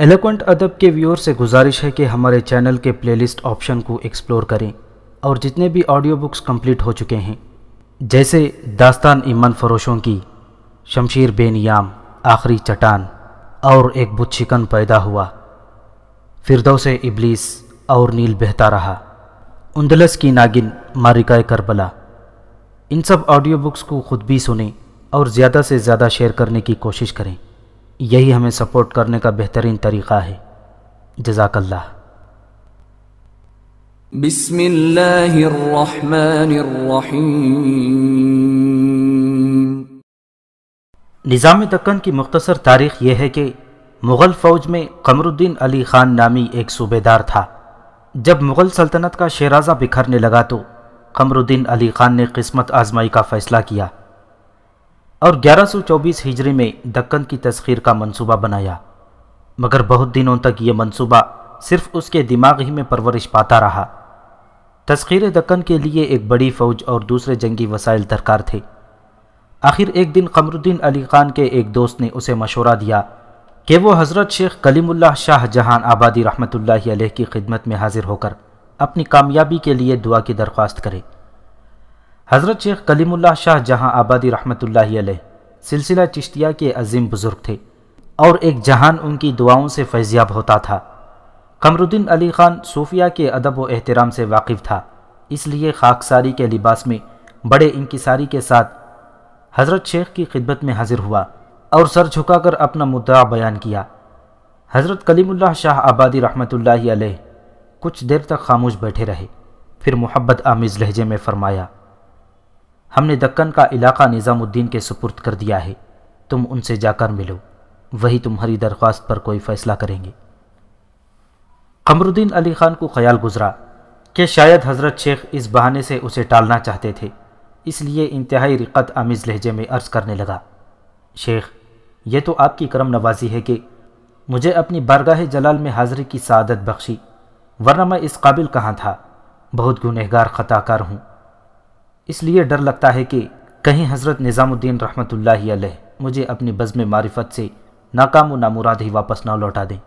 Eloquent अदब के viewer से गुजारिश है कि हमारे चैनल के प्लेलिस्ट ऑप्शन को एक्सप्लोर करें और जितने भी ऑडियो बुक्स कंप्लीट हो चुके हैं जैसे दास्तान ईमान फरोशों की शमशीर बेनियाम आखिरी चटान और एक बुच्छिकन पैदा हुआ फिरदौ से इबलीस और नील बहता रहा उंदलस की नागिन मारिकाए करबला इन सब ऑडियो बुक्स को खुद भी सुने और ज़्यादा से ज़्यादा शेयर करने की कोशिश करें यही हमें सपोर्ट करने का बेहतरीन तरीक़ा है जजाकल्ला निज़ाम दक्कन की मुख्तसर तारीख़ यह है कि मुग़ल फ़ौज में कमरुद्दीन अली ख़ान नामी एक सूबेदार था जब मुग़ल सल्तनत का शेराजा बिखरने लगा तो कमरुद्दीन अली ख़ान ने किस्मत आजमाई का फ़ैसला किया और 1124 हिजरी में दक्कन की तस्खीर का मंसूबा बनाया मगर बहुत दिनों तक यह मंसूबा सिर्फ उसके दिमाग ही में परवरिश पाता रहा तस्खीर दक्कन के लिए एक बड़ी फ़ौज और दूसरे जंगी वसाइल दरकार थे आखिर एक दिन कमरुद्दीन अली खान के एक दोस्त ने उसे मशवरा दिया कि वो हज़रत शेख कलीमुल्लाह शाह जहान आबादी रहमतुल्लाह अलैह की खिदमत में हाजिर होकर अपनी कामयाबी के लिए दुआ की दरख्वास्त करे हज़रत शेख कलीमुल्ला शाह जहां आबादी रहमत सिलसिला चिश्तिया के अजीम बुज़ुर्ग थे और एक जहान उनकी दुआओं से फैज़याब होता था कमरुद्दीन अली ख़ान सूफिया के अदब व एहतराम से वाकिफ़ था इसलिए खाकसारी के लिबास में बड़े इंकसारी के साथ हज़रत शेख की खिदमत में हाजिर हुआ और सर झुकाकर अपना मुद्दा बयान किया हज़रत कलीमुल्ला शाह आबादी रहमत कुछ देर तक खामोश बैठे रहे फिर मोहब्बत आमिज़ लहजे में फरमाया हमने दक्कन का इलाका निज़ामुद्दीन के सुपुर्द कर दिया है तुम उनसे जाकर मिलो वही तुम्हारी दरख्वास्त पर कोई फैसला करेंगे कमरुद्दीन अली खान को ख्याल गुजरा कि शायद हज़रत शेख इस बहाने से उसे टालना चाहते थे इसलिए इंतहाई रिकत आमिज लहजे में अर्ज़ करने लगा शेख यह तो आपकी करम नवाजी है कि मुझे अपनी बारगाह जलाल में हाजिरी की सदत बख्शी वरना मैं इस काबिल कहाँ था बहुत गुनहगार ख़ताकार हूँ इसलिए डर लगता है कि कहीं हज़रत निज़ामुद्दीन रहमतुल्लाह अलैह मुझे अपनी बज़म मारिफत से नाकाम नामुराद ही वापस ना लौटा दें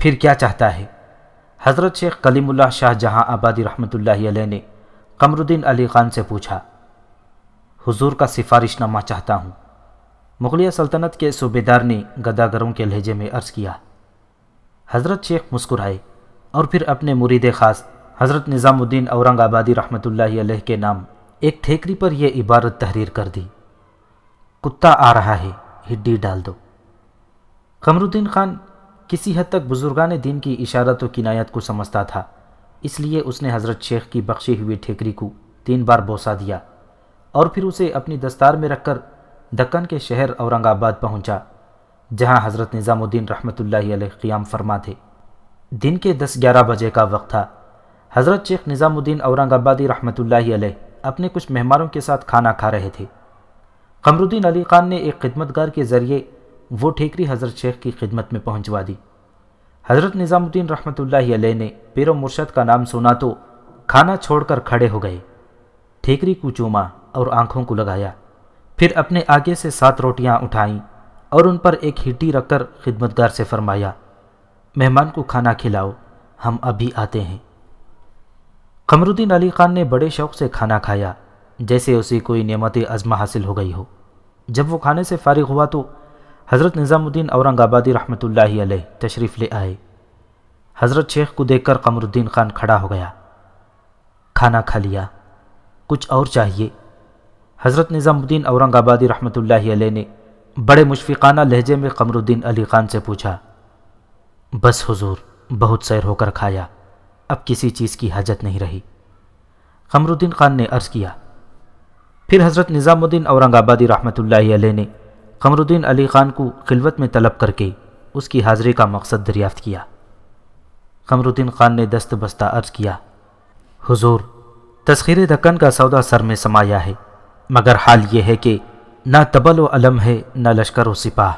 फिर क्या चाहता है हज़रत शेख कलीमुल्ला शाह जहां आबादी रहमतुल्लाह अलैह ने कमरुद्दीन अली ख़ान से पूछा हुजूर का सिफारिशनामा चाहता हूँ मुगलिया सल्तनत के सूबेदार ने गदागरों के लहजे में अर्ज़ किया हज़रत शेख मुस्कुराए और फिर अपने मुरीद ख़ास हज़रत निज़ामुद्दीन औरंगाबादी रहमत अलैह के नाम एक ठेकरी पर यह इबारत तहरीर कर दी कुत्ता आ रहा है हिड्डी डाल दो कमरुद्दीन खान किसी हद तक बुजुर्गान दिन की इशारत व किनायत को समझता था इसलिए उसने हज़रत शेख की बख्शी हुई ठेकरी को तीन बार बोसा दिया और फिर उसे अपनी दस्तार में रखकर दक्कन के शहर औरंगाबाद पहुंचा, जहां हज़रत निज़ामुद्दीन रहमत क़ियाम फरमा थे दिन के दस ग्यारह बजे का वक्त था हज़रत शेख निज़ामुद्दीन औरंगाबादी अलैह अपने कुछ मेहमानों के साथ खाना खा रहे थे कमरुद्दीन अली खान ने एक खिदमतगार के ज़रिए वो ठेकरी हज़रत शेख की खिदमत में पहुंचवा दी हज़रत निज़ामुद्दीन अलैह ने पेरो मुर्शद का नाम सुना तो खाना छोड़कर खड़े हो गए ठेकरी को चूमा और आंखों को लगाया फिर अपने आगे से सात रोटियां उठाईं और उन पर एक हिटी रखकर खिदमतगार से फरमाया मेहमान को खाना खिलाओ हम अभी आते हैं कमरुद्दीन अली खान ने बड़े शौक से खाना खाया जैसे उसे कोई नियमत अजमा हासिल हो गई हो जब वो खाने से फारिग हुआ तो हज़रत निज़ामुद्दीन औरंगाबादी रहमत अलैह तशरीफ़ ले आए हज़रत शेख को देखकर कमरुद्दीन खान खड़ा हो गया खाना खा लिया कुछ और चाहिए हज़रत निज़ामुद्दीन औरंगाबादी रहमत अलैह ने बड़े मुशफ़िकाना लहजे में कमरुद्दीन अली खान से पूछा बस हुजूर बहुत सैर होकर खाया अब किसी चीज़ की हाजत नहीं रही खमरुद्दीन खान ने अर्ज़ किया फिर हज़रत निज़ामुद्दीन औरंगाबादी रहमत ने कमरुद्दीन अली ख़ान को खिलवत में तलब करके उसकी हाज़िरी का मकसद दरियाफ़त किया कमरुद्दीन ख़ान ने दस्त बस्ता अर्ज़ किया हुजूर तस्खीर दक्कन का सौदा सर में समाया है मगर हाल यह है कि ना तबल व अलम है ना लश्कर व सिपाह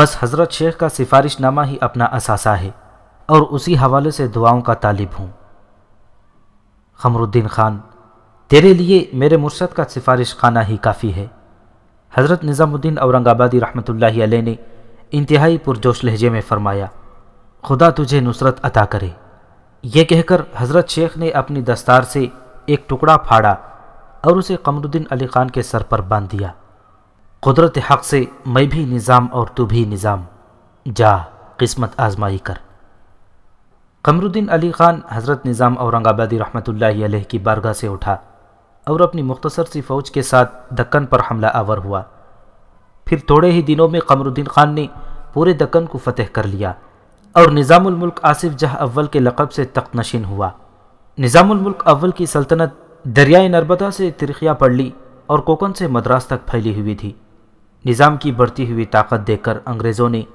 बस हज़रत शेख का सिफारिशनामा ही अपना असासा है और उसी हवाले से दुआओं का तालिब हूँ खमरुद्दीन खान तेरे लिए मेरे मुर्शद का सिफारिश खाना ही काफ़ी है हज़रत निज़ामुद्दीन औरंगाबादी रहमत आलह ने इंतहाई पुरजोश लहजे में फ़रमाया खुदा तुझे नुसरत अता करे यह कहकर हज़रत शेख ने अपनी दस्तार से एक टुकड़ा फाड़ा और उसे कमरुद्दीन अली खान के सर पर बांध दिया कुदरत हक से मैं भी निज़ाम और तू भी निज़ाम जा किस्मत आजमाई कर कमरुद्दीन अली ख़ान हज़रत निज़ाम औरंगाबादी रहमतुल्लाह की बारगाह से उठा और अपनी मुख्तसर सी फ़ौज के साथ दक्कन पर हमला आवर हुआ फिर थोड़े ही दिनों में कमरुद्दीन ख़ान ने पूरे दक्कन को फतेह कर लिया और निज़ामुलमल्क आसिफ जह अव्वल के लक़ब से तख्त नशीन हुआ निज़ामुलमल्क अव्वल की सल्तनत दरियाए नर्मदा से तिरखिया पड़ ली और कोकन से मद्रास तक फैली हुई थी निज़ाम की बढ़ती हुई ताकत देखकर अंग्रेज़ों ने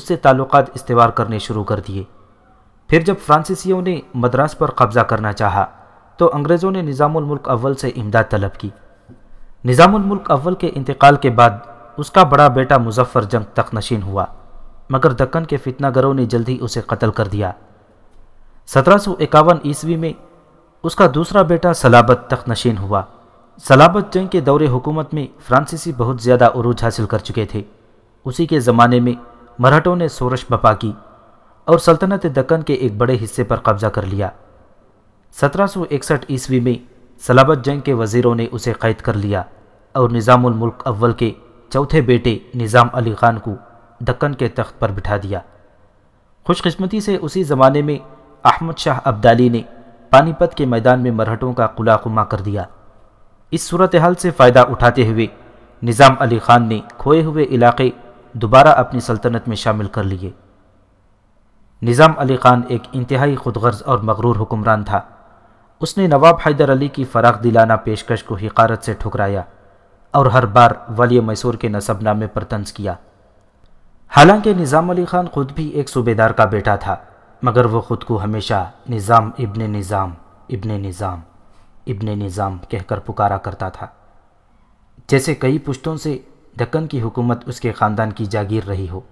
उससे ताल्लुक इस्तेवार करने शुरू कर दिए फिर जब फ्रांसीसियों ने मद्रास पर कब्ज़ा करना चाहा तो अंग्रेज़ों ने मुल्क अव्वल से इमदाद तलब की मुल्क अव्वल के इंतकाल के बाद उसका बड़ा बेटा मुजफ्फ़र जंग तकनशीन हुआ मगर दक्कन के फितनागरों ने जल्दी उसे कत्ल कर दिया सत्रह सौ इक्यावन ईस्वी में उसका दूसरा बेटा सलाबत नशीन हुआ सलाबत जंग के दौरे हुकूमत में फ्रांसीसी बहुत ज़्यादा उरूज हासिल कर चुके थे उसी के ज़माने में मराठों ने सोरश बपा की और सल्तनत दक्कन के एक बड़े हिस्से पर कब्जा कर लिया 1761 ईस्वी में सलाबत जंग के वजीरों ने उसे कैद कर लिया और निज़ामुल मुल्क अव्वल के चौथे बेटे निज़ाम अली खान को दक्कन के तख्त पर बिठा दिया खुशकस्मती से उसी ज़माने में अहमद शाह अब्दाली ने पानीपत के मैदान में मरहटों का कुलाकुमा कर दिया इस सूरत हाल से फ़ायदा उठाते हुए निज़ाम अली खान ने खोए हुए इलाके दोबारा अपनी सल्तनत में शामिल कर लिए निज़ाम अली ख़ान एक इंतहाई खुदगर्ज और मगरूर हुक्मरान था उसने नवाब हैदर अली की फराग दिलाना पेशकश को हकारत से ठुकराया और हर बार वली मैसूर के नसबनामे पर तंज किया हालांकि निज़ाम अली ख़ान खुद भी एक सूबेदार का बेटा था मगर वह खुद को हमेशा निज़ाम इबन निज़ाम इबन निज़ाम इबन निज़ाम कहकर पुकारा करता था जैसे कई पुश्तों से दक्कन की हुकूमत उसके ख़ानदान की जागीर रही हो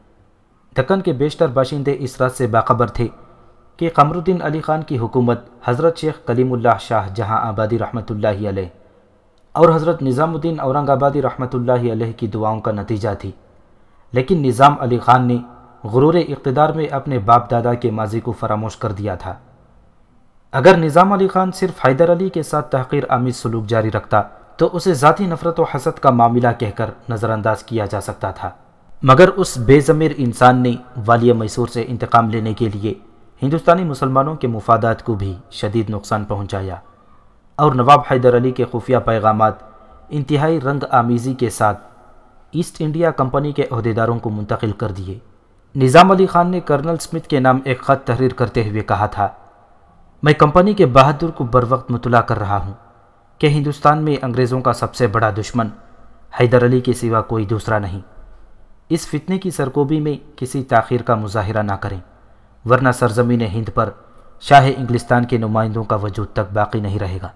दक्कन के बेशतर बाशिंदे इस रात से बाखबर थे कि कमरुद्दीन अली ख़ान की हुकूमत हज़रत शेख कलीमुल्लाह शाह जहां आबादी रहमतुल्लाह अलैह और हज़रत निज़ामुद्दीन औरंगाबादी रहमतुल्लाह अलैह की दुआओं का नतीजा थी लेकिन निज़ाम अली ख़ान ने गुरूर इकतदार में अपने बाप दादा के माजी को फरामोश कर दिया था अगर निज़ाम अली ख़ान सिर्फ हैदर अली के साथ तहकीर आमिर सलूक जारी रखता तो उसे ज़ाती नफ़रत व हसद का मामला कहकर नज़रअंदाज किया जा सकता था मगर उस बेज़मीर इंसान ने वाली मैसूर से इंतकाम लेने के लिए हिंदुस्तानी मुसलमानों के मुफादात को भी शदीद नुकसान पहुंचाया और नवाब हैदर अली के खुफिया पैगाम इंतहाई रंग आमीज़ी के साथ ईस्ट इंडिया कंपनी के अहदेदारों को मुंतकिल कर दिए निज़ाम अली खान ने कर्नल स्मिथ के नाम एक ख़त तहरीर करते हुए कहा था मैं कंपनी के बहादुर को बर वक्त मुतला कर रहा हूँ कि हिंदुस्तान में अंग्रेज़ों का सबसे बड़ा दुश्मन हैदर अली के सिवा कोई दूसरा नहीं इस फितने की सरकोबी में किसी तखिर का मुजाहरा ना करें वरना सरजमीन हिंद पर शाह इंग्लिस्तान के नुमाइंदों का वजूद तक बाकी नहीं रहेगा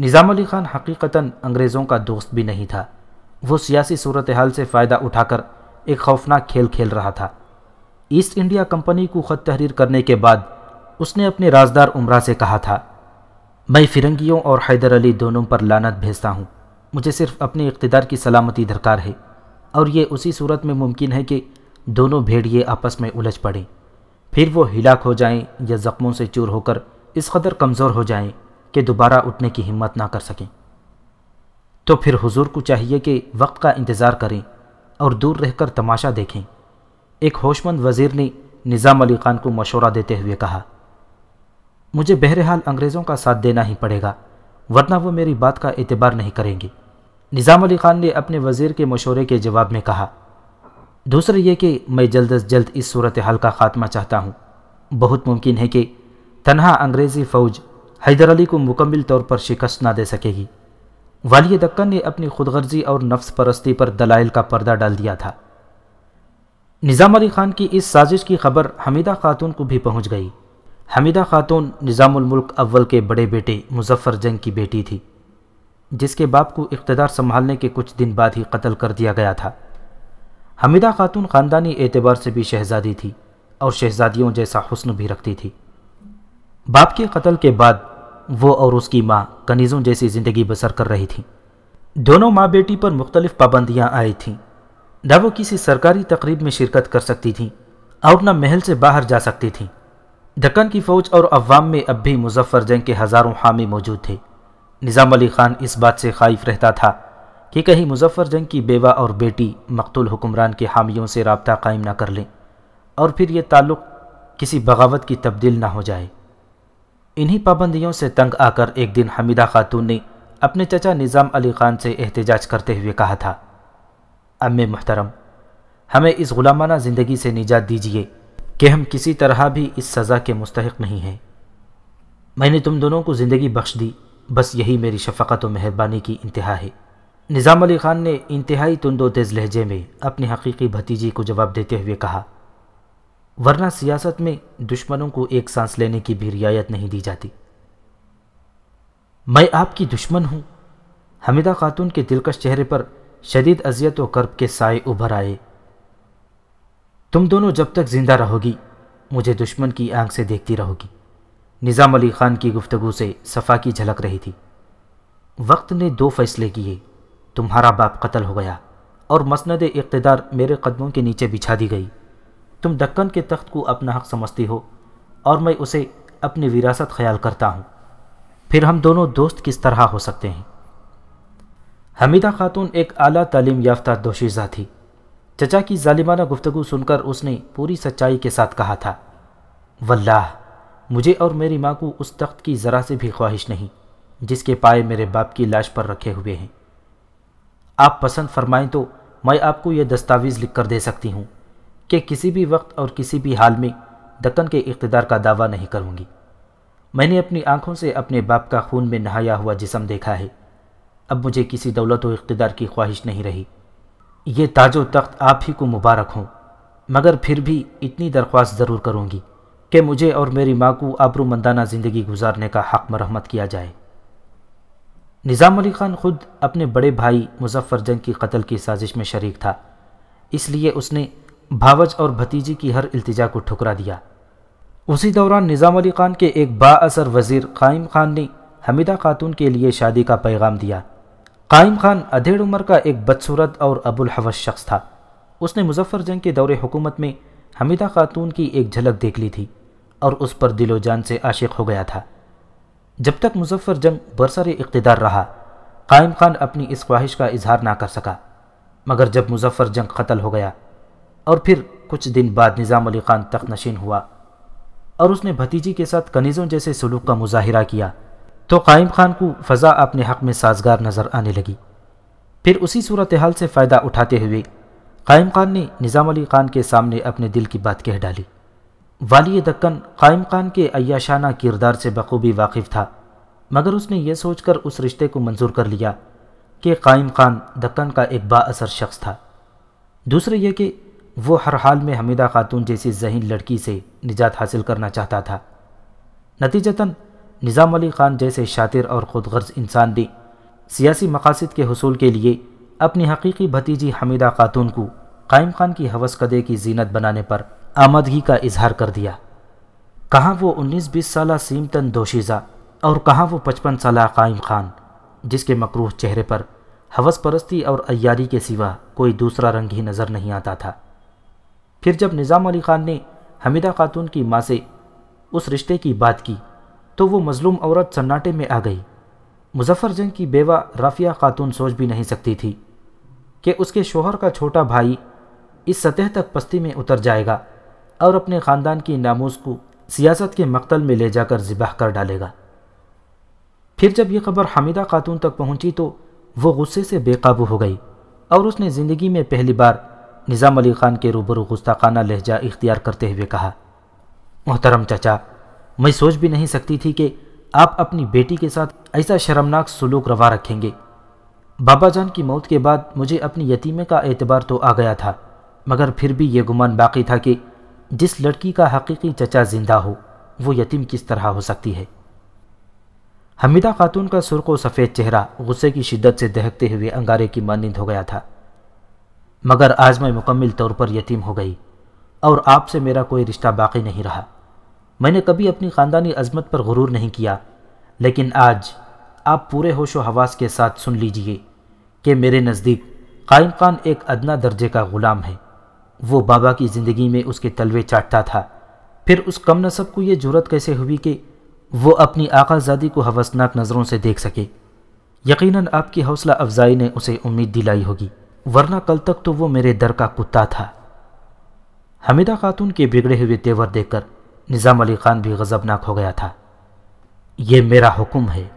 निज़ाम अली ख़ान हकीकता अंग्रेज़ों का दोस्त भी नहीं था वो सियासी सूरत हाल से फ़ायदा उठाकर एक खौफनाक खेल खेल रहा था ईस्ट इंडिया कंपनी को ख़त तहरीर करने के बाद उसने अपने राजदार उम्रा से कहा था मैं फिरंगियों और हैदर अली दोनों पर लानत भेजता हूँ मुझे सिर्फ अपने इकतदार की सलामती दरकार है और ये उसी सूरत में मुमकिन है कि दोनों भेड़िए आपस में उलझ पड़ें फिर वो हिलाक हो जाएं या ज़ख्मों से चूर होकर इस कदर कमज़ोर हो जाएं कि दोबारा उठने की हिम्मत ना कर सकें तो फिर हुजूर को चाहिए कि वक्त का इंतज़ार करें और दूर रहकर तमाशा देखें एक होशमंद वज़ीर ने निज़ाम अली खान को मशवरा देते हुए कहा मुझे बहरहाल अंग्रेज़ों का साथ देना ही पड़ेगा वरना वो मेरी बात का एतबार नहीं करेंगे निज़ाम अली खान ने अपने वज़ीर के मशोरे के जवाब में कहा दूसरा ये कि मैं जल्द अज जल्द इस सूरत हाल का खात्मा चाहता हूँ बहुत मुमकिन है कि तनहा अंग्रेज़ी फ़ौज हैदर अली को मुकम्मल तौर पर शिकस्त ना दे सकेगी वाली दक्कन ने अपनी खुदगर्जी और नफ्स परस्ती पर दलाइल का पर्दा डाल दिया था निज़ाम अली खान की इस साजिश की खबर हमीदा खातून को भी पहुंच गई हमीदा खातून मुल्क अव्वल के बड़े बेटे मुजफ्फर जंग की बेटी थी जिसके बाप को इकतदार संभालने के कुछ दिन बाद ही कत्ल कर दिया गया था हमिदा खातून ख़ानदानी एतबार से भी शहजादी थी और शहजादियों जैसा हुस्न भी रखती थी बाप के कत्ल के बाद वो और उसकी माँ कनीज़ों जैसी ज़िंदगी बसर कर रही थी दोनों माँ बेटी पर मुख्तलिफ पाबंदियाँ आई थीं न वो किसी सरकारी तकरीब में शिरकत कर सकती थीं और न महल से बाहर जा सकती थीं दक्कन की फ़ौज और अवाम में अब भी मुजफ्फर जंग के हज़ारों हामी मौजूद थे निज़ाम अली ख़ान इस बात से खाइफ रहता था कि कहीं मुजफ्फ़र जंग की बेवा और बेटी मकतूल हुक्मरान के हामियों से रबता कायम ना कर लें और फिर ये ताल्लुक़ किसी बगावत की तब्दील ना हो जाए इन्हीं पाबंदियों से तंग आकर एक दिन हमीदा खातून ने अपने चचा निज़ाम अली ख़ान से एहतजाज करते हुए कहा था अम्मे मोहतरम हमें इस ग़ुलामाना ज़िंदगी से निजात दीजिए कि हम किसी तरह भी इस सज़ा के मुस्तक नहीं हैं मैंने तुम दोनों को ज़िंदगी बख्श दी बस यही मेरी शफक़त और मेहरबानी की इंतहा है निज़ाम अली ख़ान ने इंतहाई तुंदो तेज़ लहजे में अपने हकीकी भतीजी को जवाब देते हुए कहा वरना सियासत में दुश्मनों को एक सांस लेने की भी रियायत नहीं दी जाती मैं आपकी दुश्मन हूँ हमिदा खातून के दिलकश चेहरे पर शदीद अजियत और कर्ब के साए उभर आए तुम दोनों जब तक जिंदा रहोगी मुझे दुश्मन की आंख से देखती रहोगी निज़ाम अली ख़ान की गुफ्तगु से सफ़ा की झलक रही थी वक्त ने दो फैसले किए तुम्हारा बाप कत्ल हो गया और मसंद इकतदार मेरे कदमों के नीचे बिछा दी गई तुम दक्कन के तख्त को अपना हक समझती हो और मैं उसे अपनी विरासत ख्याल करता हूँ फिर हम दोनों दोस्त किस तरह हो सकते हैं हमीदा खातून एक आला तालीम याफ्ता दोशीज़ा थी चचा की जालिमाना गुफ्तगु सुनकर उसने पूरी सच्चाई के साथ कहा था वल्लाह मुझे और मेरी माँ को उस तख्त की ज़रा से भी ख्वाहिश नहीं जिसके पाए मेरे बाप की लाश पर रखे हुए हैं आप पसंद फरमाएं तो मैं आपको यह दस्तावेज़ लिख कर दे सकती हूँ कि किसी भी वक्त और किसी भी हाल में दक्कन के इकतदार का दावा नहीं करूँगी मैंने अपनी आंखों से अपने बाप का खून में नहाया हुआ जिसम देखा है अब मुझे किसी दौलत व इकतदार की ख्वाहिश नहीं रही ये ताजो तख्त आप ही को मुबारक हों मगर फिर भी इतनी दरख्वास्त ज़रूर करूँगी कि मुझे और मेरी माँ को आबरूमंदाना ज़िंदगी गुजारने का हक मरहमत किया जाए निज़ाम अली ख़ान खुद अपने बड़े भाई मुजफ्फर जंग की कत्ल की साजिश में शरीक था इसलिए उसने भावज और भतीजी की हर अल्तजा को ठुकरा दिया उसी दौरान निज़ाम अली ख़ान के एक बाअसर वज़ीर क़ायम ख़ान ने हमीदा खातून के लिए शादी का पैगाम दिया क़ायम ख़ान अधेड़ उम्र का एक बदसूरत और अबुल हवस शख्स था उसने मुजफ्फर जंग के दौरे हुकूमत में हमीदा खातून की एक झलक देख ली थी और उस पर दिलो जान से आशिक हो गया था जब तक मुजफ्फर जंग बरसर इकतदार रहा कायम खान अपनी इस ख्वाहिश का इजहार ना कर सका मगर जब मुजफ्फर जंग खतल हो गया और फिर कुछ दिन बाद निज़ाम अली खान तख्त नशीन हुआ और उसने भतीजी के साथ कनीज़ों जैसे सलूक का मुजाहिरा किया तो कायम खान को फ़ज़ा अपने हक़ में साजगार नज़र आने लगी फिर उसी सूरत हाल से फ़ायदा उठाते हुए कायम खान ने निज़ाम अली खान के सामने अपने दिल की बात कह डाली वाली दक्कन कायम खान के अयाशाना किरदार से बखूबी वाकिफ था मगर उसने यह सोचकर उस रिश्ते को मंजूर कर लिया कि कायम खान दक्कन का एक बाअसर शख्स था दूसरे यह कि वो हर हाल में हमीदा खातून जैसी जहीन लड़की से निजात हासिल करना चाहता था नतीजतन निज़ाम अली खान जैसे शातिर और खुद गर्ज इंसान ने सियासी मकासद के हसूल के लिए अपनी हकीकी भतीजी हमीदा खातून को कायम खान की हवस कदे की जीनत बनाने पर आमदगी का इजहार कर दिया कहाँ वो 19-20 साल सीमतन दोशीज़ा और कहाँ वो 55 साल कायम खान जिसके मकरूह चेहरे पर हवस परस्ती और अयारी के सिवा कोई दूसरा रंग ही नज़र नहीं आता था फिर जब निज़ाम अली ख़ान ने हमीदा खातून की माँ से उस रिश्ते की बात की तो वो मज़लूम औरत सन्नाटे में आ गई मुजफ्फ़र जंग की बेवा राफिया खातून सोच भी नहीं सकती थी कि उसके शोहर का छोटा भाई इस सतह तक पस्ती में उतर जाएगा और अपने ख़ानदान की नामोज़ को सियासत के मकतल में ले जाकर ज़िबाह कर डालेगा फिर जब यह खबर हमीदा खातून तक पहुंची तो वो गुस्से से बेकाबू हो गई और उसने ज़िंदगी में पहली बार निज़ाम अली ख़ान के रूबरू गुस्ताखाना लहजा इख्तियार करते हुए कहा मोहतरम चचा मैं सोच भी नहीं सकती थी कि आप अपनी बेटी के साथ ऐसा शर्मनाक सलूक रवा रखेंगे बाबा जान की मौत के बाद मुझे अपनी यतीमे का एतबार तो आ गया था मगर फिर भी ये गुमान बाकी था कि जिस लड़की का हकीकी चचा जिंदा हो वो यतीम किस तरह हो सकती है हमीदा खातून का सुर्ख व सफ़ेद चेहरा गुस्से की शिद्दत से दहकते हुए अंगारे की मानंद हो गया था मगर आज मैं मुकम्मल तौर पर यतीम हो गई और आपसे मेरा कोई रिश्ता बाकी नहीं रहा मैंने कभी अपनी ख़ानदानी अजमत पर गुरूर नहीं किया लेकिन आज आप पूरे होश व हवास के साथ सुन लीजिए कि मेरे नज़दीक कायम खान एक अदना दर्जे का ग़ुलाम है वो बाबा की ज़िंदगी में उसके तलवे चाटता था फिर उस कम नसब को ये जरूरत कैसे हुई कि वो अपनी आकाजादी को हवसनाक नज़रों से देख सके यकीनन आपकी हौसला अफजाई ने उसे उम्मीद दिलाई होगी वरना कल तक तो वो मेरे दर का कुत्ता था हमिदा खातून के बिगड़े हुए तेवर देखकर निज़ाम अली खान भी गजबनाक हो गया था ये मेरा हुक्म है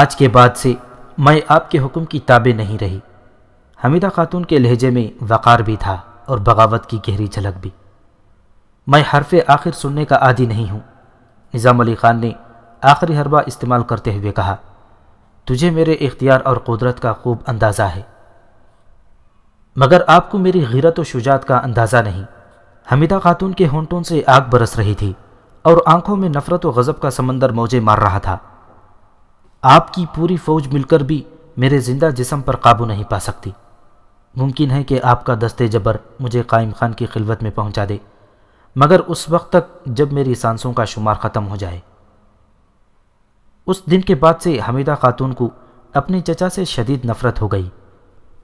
आज के बाद से मैं आपके हुक्म की ताबे नहीं रही हमीदा खातून के लहजे में वक़ार भी था और बगावत की गहरी झलक भी मैं हरफ आखिर सुनने का आदि नहीं हूँ निज़ाम अली ख़ान ने आखिरी हरबा इस्तेमाल करते हुए कहा तुझे मेरे इख्तियार और कुदरत का खूब अंदाज़ा है मगर आपको मेरी गिरत व शुजात का अंदाज़ा नहीं हमीदा खातून के होंठों से आग बरस रही थी और आंखों में नफरत व गज़ब का समंदर मौजे मार रहा था आपकी पूरी फौज मिलकर भी मेरे जिंदा जिसम पर काबू नहीं पा सकती मुमकिन है कि आपका दस्ते जबर मुझे कायम खान की खिलवत में पहुंचा दे मगर उस वक्त तक जब मेरी सांसों का शुमार ख़त्म हो जाए उस दिन के बाद से हमीदा खातून को अपने चचा से शदीद नफरत हो गई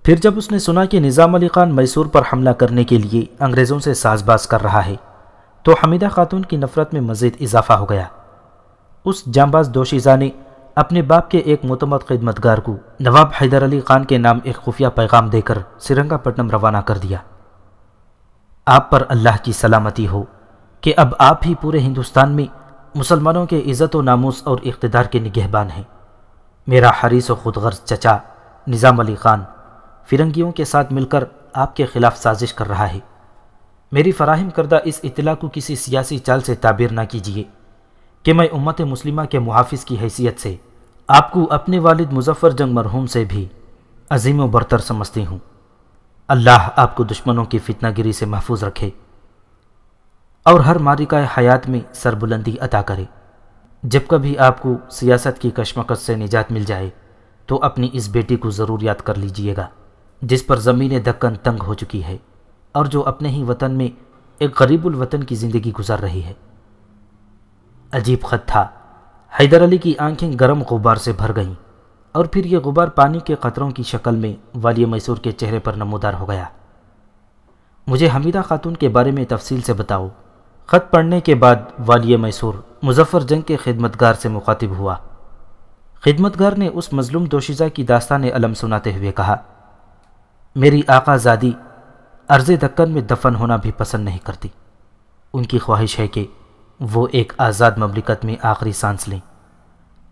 फिर जब उसने सुना कि निज़ाम अली खान मैसूर पर हमला करने के लिए अंग्रेज़ों से साजबाज कर रहा है तो हमीदा खातून की नफरत में मज़ीद इजाफा हो गया उस जांबाज़ दोशीज़ा ने अपने बाप के एक मुतमद खिदमतगार को नवाब हैदर अली खान के नाम एक खुफिया पैगाम देकर श्रीरंगापट्टनम रवाना कर दिया आप पर अल्लाह की सलामती हो कि अब आप ही पूरे हिंदुस्तान में मुसलमानों के इज़्ज़त नामूस और इकतदार के निगहबान हैं मेरा हरीस व खुदगर्ज चचा निज़ाम अली खान फिरंगियों के साथ मिलकर आपके खिलाफ साजिश कर रहा है मेरी फराहम करदा इस इतला को किसी सियासी चाल से ताबीर ना कीजिए कि मैं उम्मत मुस्लिमा के मुहाफ़ की हैसियत से आपको अपने वालिद मुजफ़र जंग मरहूम से भी अजीम व बरतर समझती हूँ अल्लाह आपको दुश्मनों की फितनागिरी से महफूज रखे और हर मारिका हयात में सरबुलंदी अता करे जब कभी आपको सियासत की कशमकश से निजात मिल जाए तो अपनी इस बेटी को ज़रूर याद कर लीजिएगा जिस पर ज़मीन दक्कन तंग हो चुकी है और जो अपने ही वतन में एक गरीबुल वतन की ज़िंदगी गुजार रही है अजीब खत था हैदर अली की आंखें गर्म गुबार से भर गईं और फिर यह गुबार पानी के कतरों की शक्ल में वाली मैसूर के चेहरे पर नमोदार हो गया मुझे हमीदा खातून के बारे में तफसील से बताओ ख़त पढ़ने के बाद वाली मैसूर मुजफ्फ़र जंग के खिदमतगार से मुखातिब हुआ खिदमतगार ने उस मजलूम दोशीज़ा की दास्तान अलम सुनाते हुए कहा मेरी आकाजादी अर्ज़ दक्कन में दफन होना भी पसंद नहीं करती उनकी ख्वाहिश है कि वो एक आज़ाद ममलिकत में आखिरी सांस लें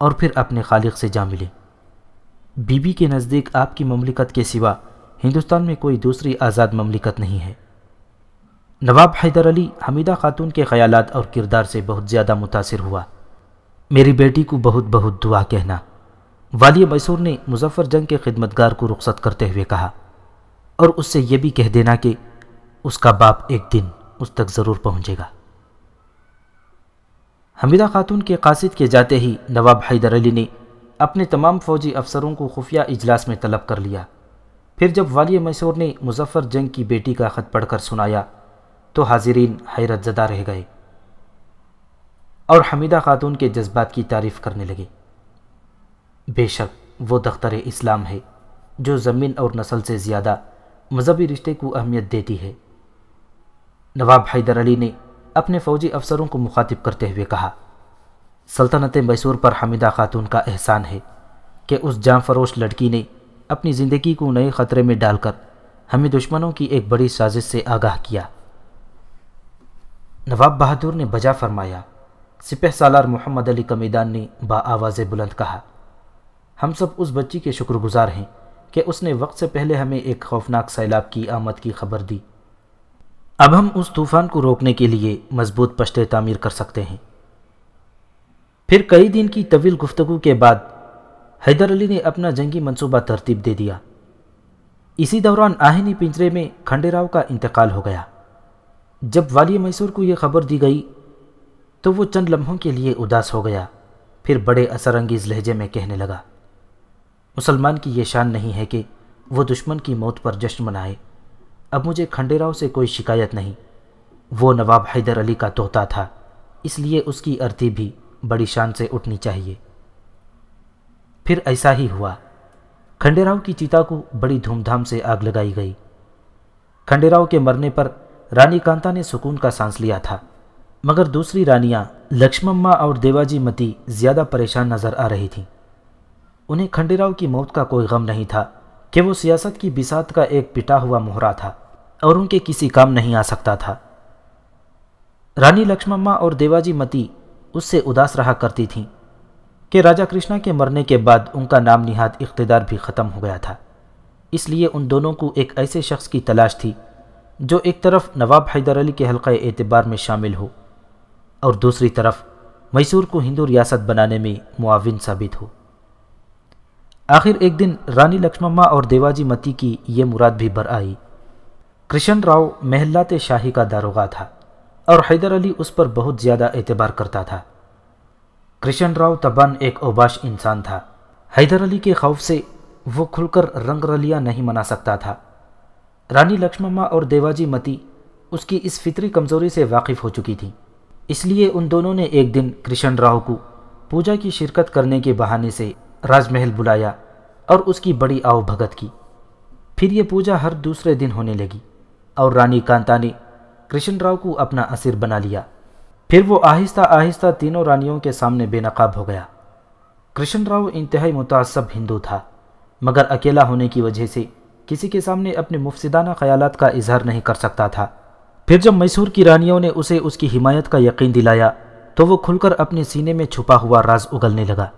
और फिर अपने खालिक से जा मिलें बीबी के नज़दीक आपकी ममलिकत के सिवा हिंदुस्तान में कोई दूसरी आज़ाद ममलिकत नहीं है नवाब हैदर अली हमीदा खातून के ख्याल और किरदार से बहुत ज़्यादा मुतासर हुआ मेरी बेटी को बहुत बहुत दुआ कहना वाली मैसूर ने मुजफ्फ़र जंग के खिदमतगार को रुख्सत करते हुए कहा और उससे यह भी कह देना कि उसका बाप एक दिन उस तक ज़रूर पहुँचेगा हमीदा खातून के कासिद के जाते ही नवाब हैदर अली ने अपने तमाम फौजी अफसरों को खुफिया इजलास में तलब कर लिया फिर जब वाली मैसूर ने मुजफ्फ़र जंग की बेटी का ख़त पढ़कर सुनाया तो हाजिरीन हैरत ज़दा रह गए और हमीदा खातून के जज्बात की तारीफ़ करने लगे बेशक वो दख्तर इस्लाम है जो ज़मीन और नस्ल से ज़्यादा मजहबी रिश्ते को अहमियत देती है नवाब हैदर अली ने अपने फौजी अफसरों को मुखातिब करते हुए कहा सल्तनत मैसूर पर हमिदा खातून का एहसान है कि उस जामफरोश लड़की ने अपनी ज़िंदगी को नए ख़तरे में डालकर हमें दुश्मनों की एक बड़ी साजिश से आगाह किया नवाब बहादुर ने बजा फरमाया सिपह सालार मोहम्मद अली कमीदान ने बाआवाज़ बुलंद कहा हम सब उस बच्ची के शुक्रगुजार हैं कि उसने वक्त से पहले हमें एक खौफनाक सैलाब की आमद की खबर दी अब हम उस तूफान को रोकने के लिए मजबूत पश्ते तामीर कर सकते हैं फिर कई दिन की तवील गुफ्तगु के बाद हैदर अली ने अपना जंगी मंसूबा तरतीब दे दिया इसी दौरान आहिनी पिंजरे में खंडेराव का इंतकाल हो गया जब वाली मैसूर को यह खबर दी गई तो वो चंद लम्हों के लिए उदास हो गया फिर बड़े असरंगेज लहजे में कहने लगा मुसलमान की ये शान नहीं है कि वो दुश्मन की मौत पर जश्न मनाए अब मुझे खंडेराव से कोई शिकायत नहीं वो नवाब हैदर अली का तोता था इसलिए उसकी अर्थी भी बड़ी शान से उठनी चाहिए फिर ऐसा ही हुआ खंडेराव की चिता को बड़ी धूमधाम से आग लगाई गई खंडेराव के मरने पर रानी कांता ने सुकून का सांस लिया था मगर दूसरी रानियां लक्ष्मम्मा और देवाजी मती ज़्यादा परेशान नज़र आ रही थीं उन्हें खंडेराव की मौत का कोई गम नहीं था कि वो सियासत की बिसात का एक पिटा हुआ मोहरा था और उनके किसी काम नहीं आ सकता था रानी लक्ष्मम्मा और देवाजी मती उससे उदास रहा करती थीं कि राजा कृष्णा के मरने के बाद उनका नाम निहाद इकतदार भी ख़त्म हो गया था इसलिए उन दोनों को एक ऐसे शख्स की तलाश थी जो एक तरफ नवाब हैदर अली के हलक़ एतबार में शामिल हो और दूसरी तरफ मैसूर को हिंदू रियासत बनाने में मुआविन साबित हो आखिर एक दिन रानी लक्ष्मम्मा और देवाजी मती की ये मुराद भी भर आई कृष्ण राव मेहल्लाते शाही का दारोगा था और हैदर अली उस पर बहुत ज़्यादा एतबार करता था कृष्ण राव तबन एक ओबाश इंसान था हैदर अली के खौफ से वो खुलकर रंग रलिया नहीं मना सकता था रानी लक्ष्मा और देवाजी मती उसकी इस फितरी कमज़ोरी से वाकिफ़ हो चुकी थी इसलिए उन दोनों ने एक दिन कृष्ण राव को पूजा की शिरकत करने के बहाने से राजमहल बुलाया और उसकी बड़ी आव भगत की फिर ये पूजा हर दूसरे दिन होने लगी और रानी कांता ने कृष्ण राव को अपना असीर बना लिया फिर वो आहिस्ता आहिस्ता तीनों रानियों के सामने बेनकाब हो गया कृष्ण राव इंतहाई मुतासब हिंदू था मगर अकेला होने की वजह से किसी के सामने अपने मुफसदाना ख्याल का इजहार नहीं कर सकता था फिर जब मैसूर की रानियों ने उसे उसकी हिमायत का यकीन दिलाया तो वो खुलकर अपने सीने में छुपा हुआ राज उगलने लगा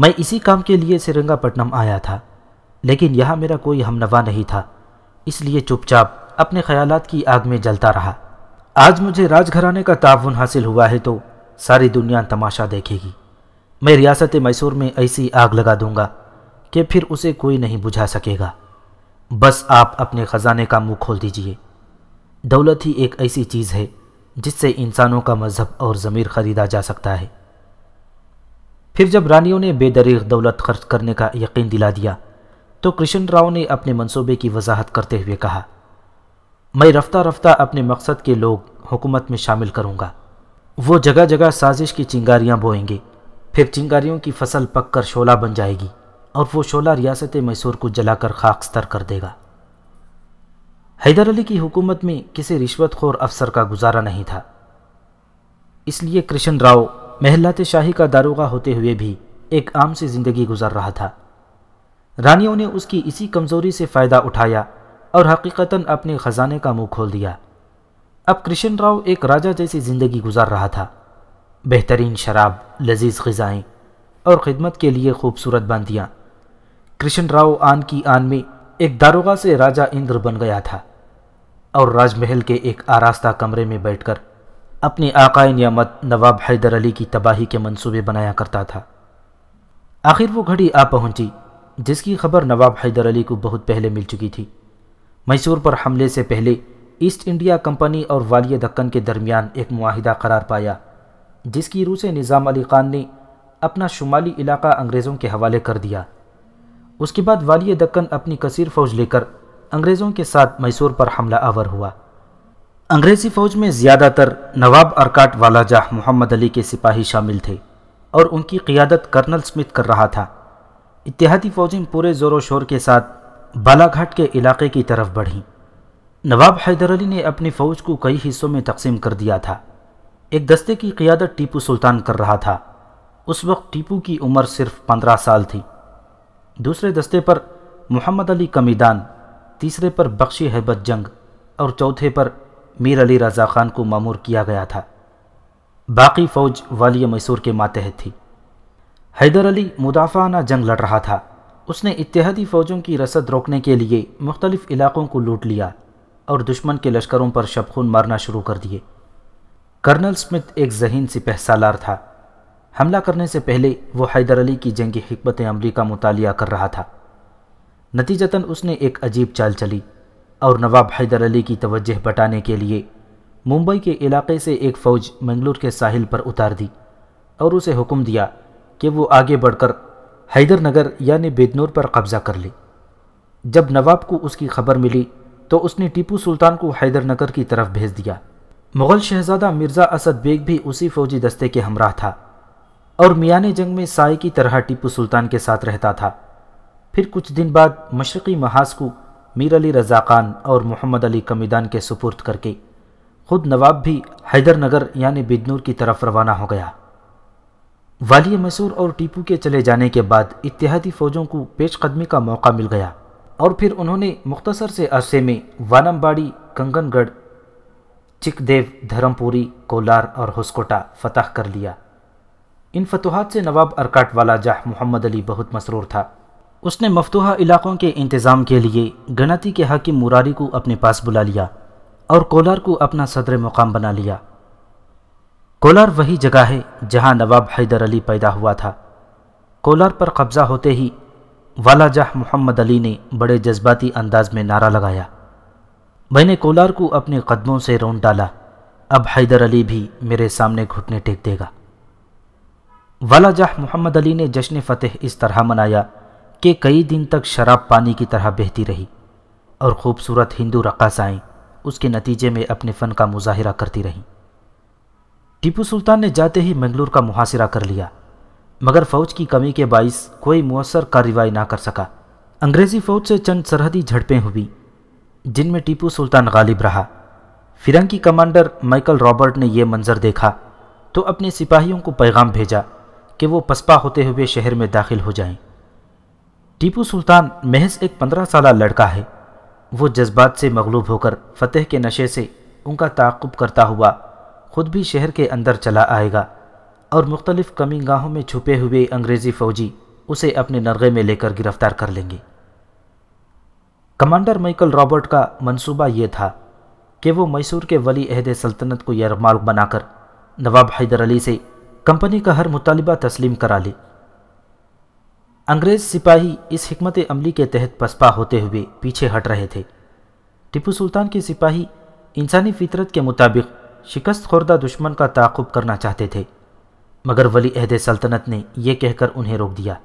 मैं इसी काम के लिए श्रीरंगापट्टनम आया था लेकिन यहाँ मेरा कोई हमनवा नहीं था इसलिए चुपचाप अपने ख्यालात की आग में जलता रहा आज मुझे राजघराने का ताउन हासिल हुआ है तो सारी दुनिया तमाशा देखेगी मैं रियासत मैसूर में ऐसी आग लगा दूंगा कि फिर उसे कोई नहीं बुझा सकेगा बस आप अपने ख़जाने का मुंह खोल दीजिए दौलत ही एक ऐसी चीज़ है जिससे इंसानों का मज़हब और ज़मीर खरीदा जा सकता है फिर जब रानियों ने बेदरीग दौलत खर्च करने का यकीन दिला दिया तो कृष्ण राव ने अपने मंसूबे की वजाहत करते हुए कहा मैं रफ्ता रफ्ता अपने मकसद के लोग हुकूमत में शामिल करूंगा वो जगह जगह साजिश की चिंगारियां बोएंगे फिर चिंगारियों की फसल पककर शोला बन जाएगी और वो शोला रियासत मैसूर को जलाकर खाकस्तर कर देगा हैदर अली की हुकूमत में किसी रिश्वतखोर अफसर का गुजारा नहीं था इसलिए कृष्ण राव महलाते शाही का दारोगा होते हुए भी एक आम सी जिंदगी गुजार रहा था रानियों ने उसकी इसी कमज़ोरी से फ़ायदा उठाया और हकीकता अपने ख़जाने का मुंह खोल दिया अब कृष्ण राव एक राजा जैसी ज़िंदगी गुजार रहा था बेहतरीन शराब लजीज ख़जाएं और ख़िदमत के लिए खूबसूरत बांदियाँ कृष्ण राव आन की आन में एक दारोगा से राजा इंद्र बन गया था और राजमहल के एक आरास्ता कमरे में बैठकर अपने आकाए नियामत नवाब हैदर अली की तबाही के मंसूबे बनाया करता था आखिर वो घड़ी आ पहुंची जिसकी खबर नवाब हैदर अली को बहुत पहले मिल चुकी थी मैसूर पर हमले से पहले ईस्ट इंडिया कंपनी और वालिया दक्कन के दरमियान एक माहिदा करार पाया जिसकी रूह से निज़ाम अली खान ने अपना शुमाली इलाका अंग्रेज़ों के हवाले कर दिया उसके बाद वालिया दक्कन अपनी कसीर फौज लेकर अंग्रेज़ों के साथ मैसूर पर हमला आवर हुआ अंग्रेज़ी फ़ौज में ज़्यादातर नवाब अरकाट वाला जाह मोहम्मद अली के सिपाही शामिल थे और उनकी क़ियादत कर्नल स्मिथ कर रहा था इतिहादी फ़ौजें पूरे ज़ोरों शोर के साथ बालाघाट के इलाके की तरफ बढ़ीं नवाब हैदर अली ने अपनी फ़ौज को कई हिस्सों में तकसीम कर दिया था एक दस्ते की क़ियादत टीपू सुल्तान कर रहा था उस वक्त टीपू की उम्र सिर्फ पंद्रह साल थी दूसरे दस्ते पर मोहम्मद अली कमीदान तीसरे पर बख्शी हैबत जंग और चौथे पर मीर अली रज़ा खान को मामूर किया गया था बाकी फ़ौज वाली मैसूर के मातहत थी हैदर अली मुदाफ़ाना जंग लड़ रहा था उसने इतिहादी फ़ौजों की रसद रोकने के लिए मुख्तलिफ़ इलाक़ों को लूट लिया और दुश्मन के लश्करों पर शबखून मारना शुरू कर दिए कर्नल स्मिथ एक जहीन सिपह सालार था हमला करने से पहले वो हैदर अली की जंगी हमत अमली का मुताल कर रहा था नतीजतन उसने एक अजीब चाल चली और नवाब हैदर अली की तवज्जह बटाने के लिए मुंबई के इलाके से एक फ़ौज मंगलूर के साहिल पर उतार दी और उसे हुक्म दिया कि वो आगे बढ़कर हैदरनगर यानी बेदनौर पर कब्ज़ा कर ली जब नवाब को उसकी खबर मिली तो उसने टीपू सुल्तान को हैदरनगर की तरफ भेज दिया मुग़ल शहजादा मिर्ज़ा असद बेग भी उसी फौजी दस्ते के हमराह था और मियाने जंग में साय की तरह टीपू सुल्तान के साथ रहता था फिर कुछ दिन बाद मशरक़ी महाज को मीर अली रज़ा खान और मोहम्मद अली कमीदान के सुपुर्द करके खुद नवाब भी हैदरनगर यानी बिदनूर की तरफ रवाना हो गया वाली मैसूर और टीपू के चले जाने के बाद इतिहादी फ़ौजों को पेशकदमी का मौका मिल गया और फिर उन्होंने मुख्तसर से अरसे में वानमबाड़ी कंगनगढ़ चिकदेव धर्मपुरी कोलार और हुस्कोटा फतह कर लिया इन फतहत से नवाब अरकाट वाला जाह मोहम्मद अली बहुत मसरूर था उसने मफतूहा इलाक़ों के इंतज़ाम के लिए गणती के हाकिम मुरारी को अपने पास बुला लिया और कोलार को अपना सदर मुकाम बना लिया कोलार वही जगह है जहां नवाब हैदर अली पैदा हुआ था कोलार पर कब्जा होते ही वाला जाह मोहम्मद अली ने बड़े जज्बाती अंदाज में नारा लगाया मैंने कोलार को अपने कदमों से रोन डाला अब हैदर अली भी मेरे सामने घुटने टेक देगा वाला जाह मोहम्मद अली ने जश्न फतेह इस तरह मनाया कि कई दिन तक शराब पानी की तरह बहती रही और खूबसूरत हिंदू रकासाएं उसके नतीजे में अपने फ़न का मुजाहरा करती रहीं टीपू सुल्तान ने जाते ही मंगलूर का मुहासिरा कर लिया मगर फौज की कमी के बाइस कोई मौसर कार्रवाई ना कर सका अंग्रेज़ी फौज से चंद सरहदी झड़पें हुई जिनमें टीपू सुल्तान गालिब रहा फिरंगी कमांडर माइकल रॉबर्ट ने यह मंजर देखा तो अपने सिपाहियों को पैगाम भेजा कि वो पसपा होते हुए शहर में दाखिल हो जाएं। टीपू सुल्तान महज एक पंद्रह साल लड़का है वो जज्बात से मगलूब होकर फतेह के नशे से उनका ताकुब करता हुआ खुद भी शहर के अंदर चला आएगा और मुख्तलिफ कमी गाहों में छुपे हुए अंग्रेज़ी फ़ौजी उसे अपने नरगे में लेकर गिरफ्तार कर लेंगे कमांडर माइकल रॉबर्ट का मंसूबा यह था कि वो मैसूर के वली अहद सल्तनत को यरमाल बनाकर नवाब हैदर अली से कंपनी का हर मुतालबा तस्लीम करा ले अंग्रेज़ सिपाही इस हमत अमली के तहत पसपा होते हुए पीछे हट रहे थे टिपू सुल्तान के सिपाही इंसानी फितरत के मुताबिक शिकस्त खुर्दा दुश्मन का ताकुब करना चाहते थे मगर वली अहद सल्तनत ने यह कहकर उन्हें रोक दिया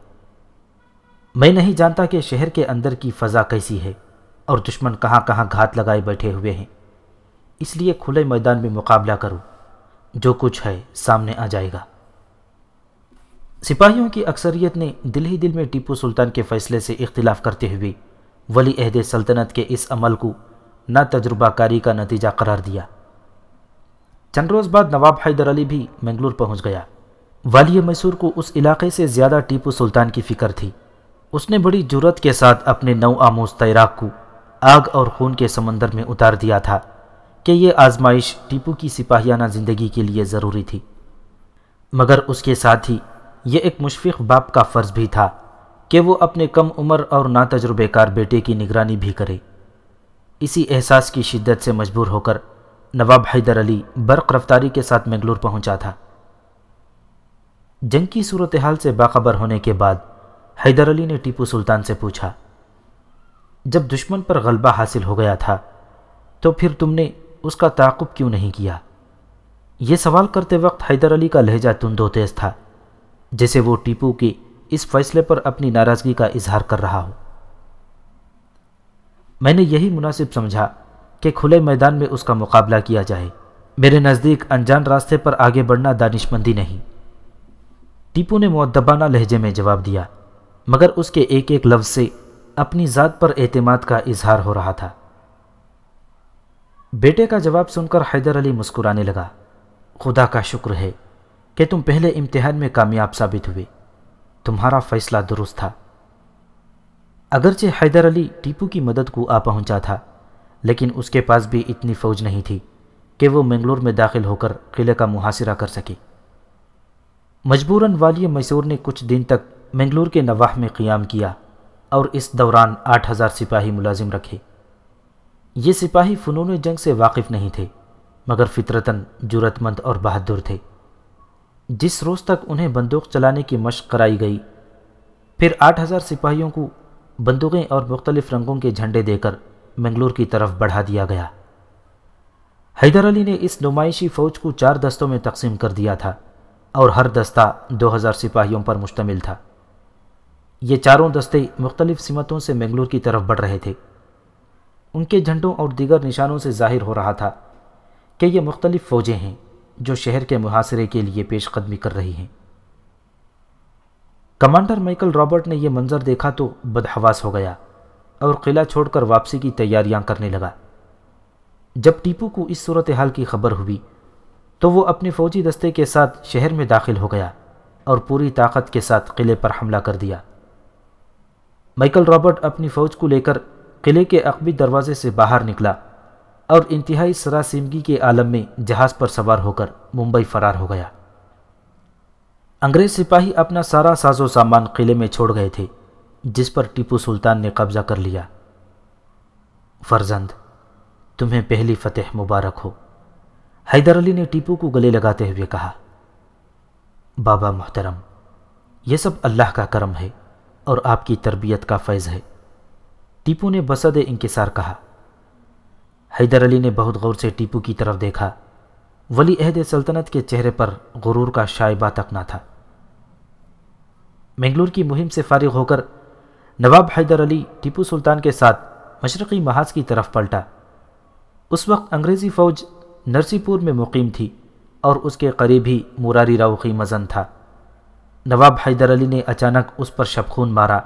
मैं नहीं जानता कि शहर के अंदर की फ़ज़ा कैसी है और दुश्मन कहाँ कहाँ घात लगाए बैठे हुए हैं इसलिए खुले मैदान में मुकाबला करो जो कुछ है सामने आ जाएगा सिपाहियों की अक्सरियत ने दिल ही दिल में टीपू सुल्तान के फैसले से इख्तिलाफ करते हुए वली अहद सल्तनत के इस अमल को ना तजुर्बाकारी का नतीजा करार दिया चंद रोज़ बाद नवाब हैदर अली भी मैंगलोर पहुंच गया वाली मैसूर को उस इलाके से ज़्यादा टीपू सुल्तान की फिक्र थी उसने बड़ी जुरत के साथ अपने नौ आमोज तैराक को आग और खून के समंदर में उतार दिया था कि यह आजमाइश टीपू की सिपाहियाना ज़िंदगी के लिए ज़रूरी थी मगर उसके साथ ही यह एक मुशफ़ बाप का फ़र्ज़ भी था कि वो अपने कम उम्र और नातजुर्बेकार बेटे की निगरानी भी करे इसी एहसास की शिद्दत से मजबूर होकर नवाब हैदर अली बर्क रफ्तारी के साथ मैंगलोर पहुंचा था जंग की सूरत हाल से बाखबर होने के बाद हैदर अली ने टीपू सुल्तान से पूछा जब दुश्मन पर गलबा हासिल हो गया था तो फिर तुमने उसका ताकुब क्यों नहीं किया यह सवाल करते वक्त हैदर अली का लहजा तेज था जैसे वो टीपू के इस फैसले पर अपनी नाराज़गी का इजहार कर रहा हो मैंने यही मुनासिब समझा कि खुले मैदान में उसका मुकाबला किया जाए मेरे नज़दीक अनजान रास्ते पर आगे बढ़ना दानिशमंदी नहीं टीपू ने मुद्दबाना लहजे में जवाब दिया मगर उसके एक एक लफ्ज़ से अपनी ज़ात पर एतमाद का इजहार हो रहा था बेटे का जवाब सुनकर हैदर अली मुस्कुराने लगा खुदा का शुक्र है कि तुम पहले इम्तिहान में कामयाब साबित हुए तुम्हारा फैसला दुरुस्त था अगरचे हैदर अली टीपू की मदद को आ पहुंचा था लेकिन उसके पास भी इतनी फौज नहीं थी कि वो मंगलोर में दाखिल होकर किले का मुहासरा कर सके मजबूरन वाली मैसूर ने कुछ दिन तक मंगलोर के नवाह में क़याम किया और इस दौरान आठ हज़ार सिपाही मुलाजिम रखे ये सिपाही फ़नून जंग से वाकिफ़ नहीं थे मगर फितरतन जरूरतमंद और बहादुर थे जिस रोज़ तक उन्हें बंदूक चलाने की मशक कराई गई फिर आठ हज़ार सिपाहियों को बंदूकें और मुख्तलिफ़ रंगों के झंडे देकर मंगलोर की तरफ बढ़ा दिया गया हैदर अली ने इस नुमाइशी फ़ौज को चार दस्तों में तकसीम कर दिया था और हर दस्ता 2000 सिपाहियों पर मुश्तमिल था ये चारों दस्ते मुख्तलिफ सिमतों से मंगलोर की तरफ बढ़ रहे थे उनके झंडों और दीगर निशानों से जाहिर हो रहा था कि ये मुख्तलिफ फ़ौजें हैं जो शहर के मुहासरे के लिए पेशकदमी कर रही हैं कमांडर माइकल रॉबर्ट ने यह मंज़र देखा तो बदहवास हो गया और किला छोड़कर वापसी की तैयारियां करने लगा जब टीपू को इस सूरत हाल की खबर हुई तो वो अपने फौजी दस्ते के साथ शहर में दाखिल हो गया और पूरी ताकत के साथ किले पर हमला कर दिया माइकल रॉबर्ट अपनी फौज को लेकर किले के अकबी दरवाजे से बाहर निकला और इंतहाई सरासिमगी के आलम में जहाज़ पर सवार होकर मुंबई फरार हो गया अंग्रेज सिपाही अपना सारा साजो सामान किले में छोड़ गए थे जिस पर टीपू सुल्तान ने कब्जा कर लिया फर्जंद तुम्हें पहली फतेह मुबारक हो हैदर अली ने टीपू को गले लगाते हुए कहा बाबा मोहतरम यह सब अल्लाह का करम है और आपकी तरबियत का फैज़ है टीपू ने बसद इंकसार कहा हैदर अली ने बहुत गौर से टीपू की तरफ देखा वली अहद सल्तनत के चेहरे पर गुरूर का शायबा तक ना था मंगलोर की मुहिम से फारिग होकर नवाब हैदर अली टीपू सुल्तान के साथ मशरक़ी महाज की तरफ पलटा उस वक्त अंग्रेज़ी फ़ौज नरसीपुर में मुकीम थी और उसके करीब ही मुरारी राव की मजन था नवाब हैदर अली ने अचानक उस पर शबखून मारा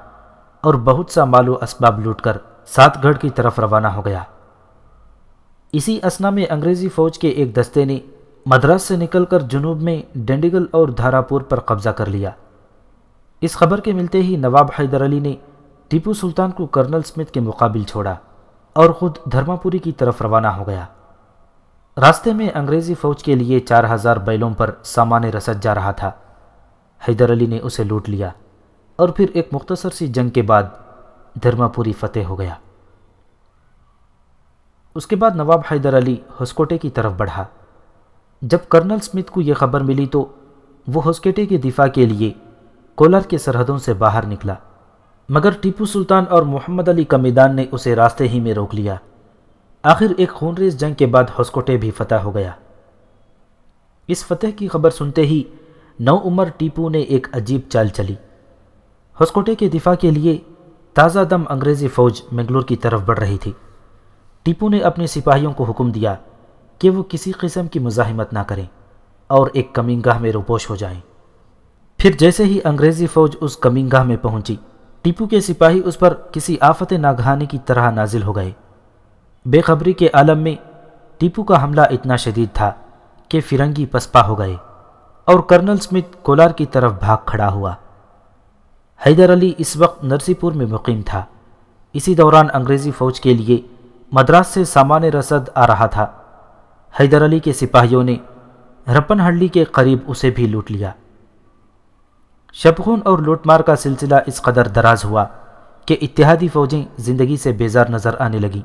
और बहुत सा मालो इसबाब लूटकर सातगढ़ की तरफ रवाना हो गया इसी असना में अंग्रेज़ी फ़ौज के एक दस्ते ने मद्रास से निकलकर जुनूब में डेंडिगल और धारापुर पर कब्ज़ा कर लिया इस खबर के मिलते ही नवाब हैदर अली ने टीपू सुल्तान को कर्नल स्मिथ के मुकाबिल छोड़ा और खुद धर्मापुरी की तरफ रवाना हो गया रास्ते में अंग्रेजी फौज के लिए चार हजार बैलों पर सामान्य रसद जा रहा था हैदर अली ने उसे लूट लिया और फिर एक मुख्तसर सी जंग के बाद धर्मापुरी फतेह हो गया उसके बाद नवाब हैदर अली हस्कोटे की तरफ बढ़ा जब कर्नल स्मिथ को यह खबर मिली तो वो होस्केटे के दिफा के लिए कोलर के सरहदों से बाहर निकला मगर टीपू सुल्तान और मोहम्मद अली कमीदान ने उसे रास्ते ही में रोक लिया आखिर एक खूनरेज जंग के बाद हॉस्कोटे भी फतह हो गया इस फतेह की खबर सुनते ही नौ उमर टीपू ने एक अजीब चाल चली हॉस्कोटे के दिफा के लिए ताज़ा दम अंग्रेज़ी फ़ौज मंगलोर की तरफ बढ़ रही थी टीपू ने अपने सिपाहियों को हुक्म दिया कि वो किसी किस्म की मुजाहमत ना करें और एक कमिंगाह में रोपोश हो जाएं। फिर जैसे ही अंग्रेज़ी फ़ौज उस कमिंगाह में पहुंची टीपू के सिपाही उस पर किसी आफत नागहानी की तरह नाजिल हो गए बेखबरी के आलम में टीपू का हमला इतना शदीद था कि फिरंगी पसपा हो गए और कर्नल स्मिथ कोलार की तरफ भाग खड़ा हुआ हैदर अली इस वक्त नरसीपुर में मुकीम था इसी दौरान अंग्रेज़ी फ़ौज के लिए मद्रास से सामान्य रसद आ रहा था हैदर अली के सिपाहियों ने रपनहल्ली के करीब उसे भी लूट लिया शबखून और लूटमार का सिलसिला इस कदर दराज हुआ कि इत्तेहादी फौजें जिंदगी से बेजार नजर आने लगी